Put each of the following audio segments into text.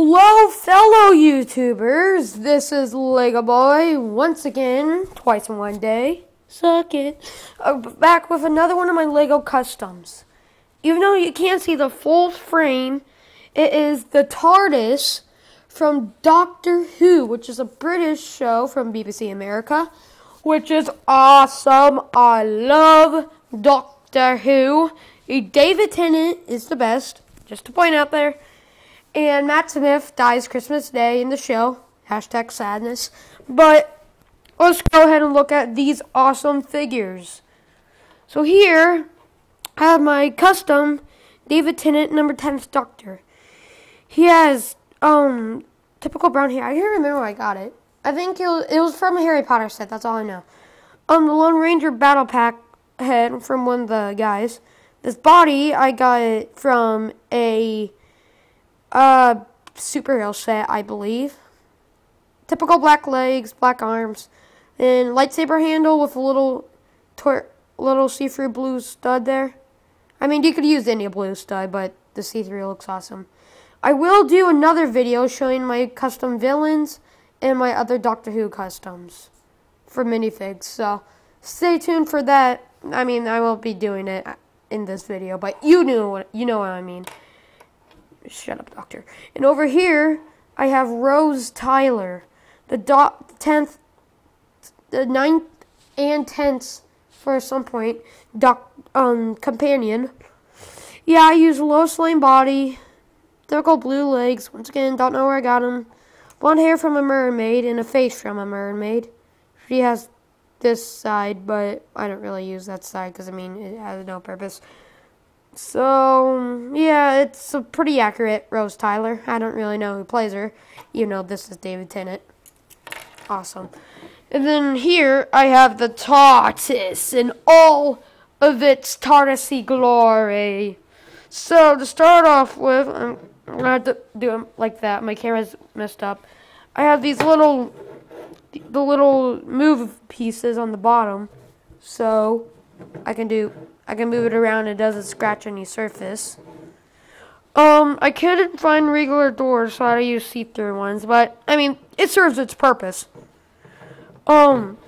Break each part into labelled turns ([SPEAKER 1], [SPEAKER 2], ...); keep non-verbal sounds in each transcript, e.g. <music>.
[SPEAKER 1] Hello, fellow YouTubers. This is Lego Boy once again, twice in one day. Suck it. I'm uh, back with another one of my Lego customs. Even though you can't see the full frame, it is the TARDIS from Doctor Who, which is a British show from BBC America, which is awesome. I love Doctor Who. David Tennant is the best, just to point out there. And Matt Smith dies Christmas Day in the show. Hashtag sadness. But let's go ahead and look at these awesome figures. So here, I have my custom David Tennant, number 10th Doctor. He has, um, typical brown hair. I can't remember where I got it. I think it was, it was from a Harry Potter set. That's all I know. Um, the Lone Ranger battle pack head from one of the guys. This body I got from a uh, superhero set, I believe. Typical black legs, black arms, and lightsaber handle with a little little see-through blue stud there. I mean, you could use any blue stud, but the C3 looks awesome. I will do another video showing my custom villains and my other Doctor Who customs for minifigs, so stay tuned for that. I mean, I won't be doing it in this video, but you knew what you know what I mean. Shut up, doctor. And over here, I have Rose Tyler, the 10th, the ninth, and 10th for some point doc, um, companion. Yeah, I use low slam body, called blue legs. Once again, don't know where I got them. Blonde hair from a mermaid and a face from a mermaid. She has this side, but I don't really use that side because I mean it has no purpose. So, yeah, it's a pretty accurate Rose Tyler. I don't really know who plays her. You know, this is David Tennant. Awesome. And then here I have the TARDIS in all of its TARDISy glory. So, to start off with, I'm going to have to do it like that. My camera's messed up. I have these little, the little move pieces on the bottom. So, I can do, I can move it around. It doesn't scratch any surface. Um, I couldn't find regular doors, so I use see-through ones. But I mean, it serves its purpose. Um,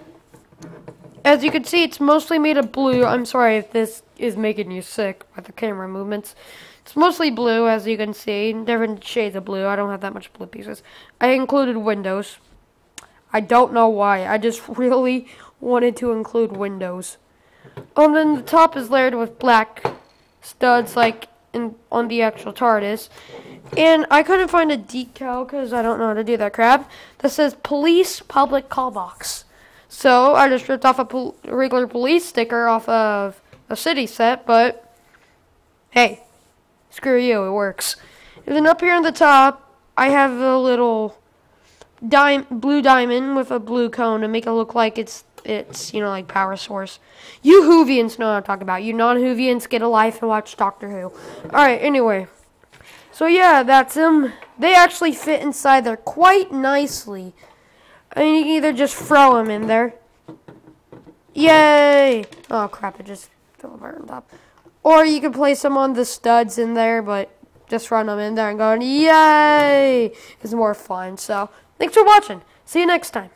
[SPEAKER 1] as you can see, it's mostly made of blue. I'm sorry if this is making you sick by the camera movements. It's mostly blue, as you can see. Different shades of blue. I don't have that much blue pieces. I included windows. I don't know why. I just <laughs> really wanted to include windows. Oh, and then the top is layered with black studs, like in, on the actual TARDIS. And I couldn't find a decal because I don't know how to do that crap. That says police public call box. So I just ripped off a pol regular police sticker off of a city set, but hey, screw you, it works. And then up here on the top, I have a little dime blue diamond with a blue cone to make it look like it's its, you know, like power source. You Hoovians know what I'm talking about. You non Hoovians get a life and watch Doctor Who. Alright, anyway. So yeah, that's them. They actually fit inside there quite nicely. I mean, you can either just throw them in there. Yay! Oh crap, it just fell right on top. Or you can place them on the studs in there, but just run them in there and go, yay! It's more fun. So, thanks for watching. See you next time.